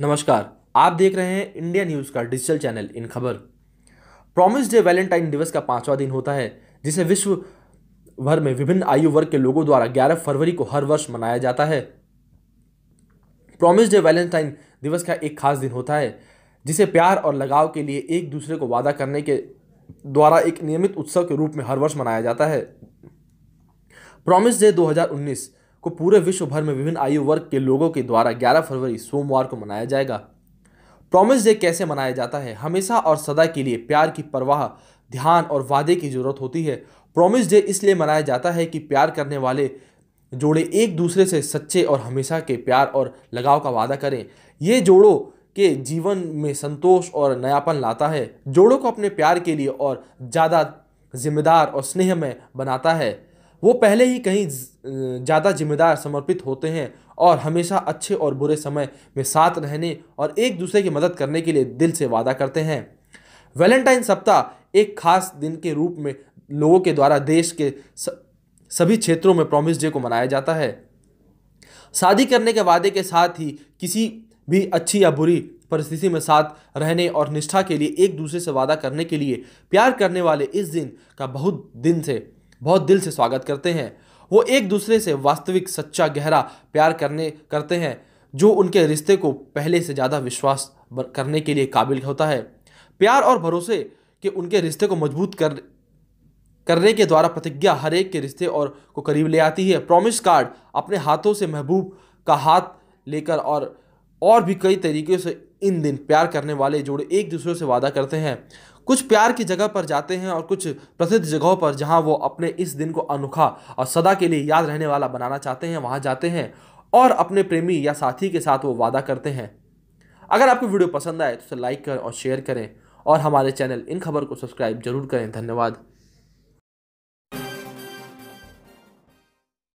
नमस्कार आप देख रहे हैं इंडिया न्यूज़ का डिजिटल चैनल इन खबर प्रॉमिस डे वैलेंटाइन दिवस का पांचवा दिन होता है जिसे विश्व भर में विभिन्न आयु वर्ग के लोगों द्वारा 11 फरवरी को हर वर्ष मनाया जाता है प्रॉमिस डे वैलेंटाइन दिवस का एक खास दिन होता है जिसे प्यार और लगाव के लिए एक दूसरे को वादा करने के द्वारा एक नियमित उत्सव के रूप में हर वर्ष मनाया जाता है प्रॉमिस डे दो को पूरे विश्व भर में विभिन्न आयु वर्ग के लोगों के द्वारा 11 फरवरी सोमवार को मनाया जाएगा प्रॉमिस डे कैसे मनाया जाता है हमेशा और सदा के लिए प्यार की परवाह ध्यान और वादे की जरूरत होती है प्रॉमिस डे इसलिए मनाया जाता है कि प्यार करने वाले जोड़े एक दूसरे से सच्चे और हमेशा के प्यार और लगाव का वादा करें ये जोड़ों के जीवन में संतोष और नयापन लाता है जोड़ों को अपने प्यार के लिए और ज़्यादा जिम्मेदार और स्नेह में बनाता है वो पहले ही कहीं ज़्यादा जिम्मेदार समर्पित होते हैं और हमेशा अच्छे और बुरे समय में साथ रहने और एक दूसरे की मदद करने के लिए दिल से वादा करते हैं वैलेंटाइन सप्ताह एक खास दिन के रूप में लोगों के द्वारा देश के सभी क्षेत्रों में प्रॉमिस डे को मनाया जाता है शादी करने के वादे के साथ ही किसी भी अच्छी या बुरी परिस्थिति में साथ रहने और निष्ठा के लिए एक दूसरे से वादा करने के लिए प्यार करने वाले इस दिन का बहुत दिन से बहुत दिल से स्वागत करते हैं वो एक दूसरे से वास्तविक सच्चा गहरा प्यार करने करते हैं जो उनके रिश्ते को पहले से ज़्यादा विश्वास करने के लिए काबिल होता है प्यार और भरोसे के उनके रिश्ते को मजबूत कर करने के द्वारा प्रतिज्ञा हर एक के रिश्ते और को करीब ले आती है प्रॉमिस कार्ड अपने हाथों से महबूब का हाथ लेकर और और भी कई तरीके से इन दिन प्यार करने वाले जोड़े एक दूसरे से वादा करते हैं कुछ प्यार की जगह पर जाते हैं और कुछ प्रसिद्ध जगहों पर जहाँ वो अपने इस दिन को अनोखा और सदा के लिए याद रहने वाला बनाना चाहते हैं वहाँ जाते हैं और अपने प्रेमी या साथी के साथ वो वादा करते हैं अगर आपको वीडियो पसंद आए तो उसे लाइक करें और शेयर करें और हमारे चैनल इन खबर को सब्सक्राइब जरूर करें धन्यवाद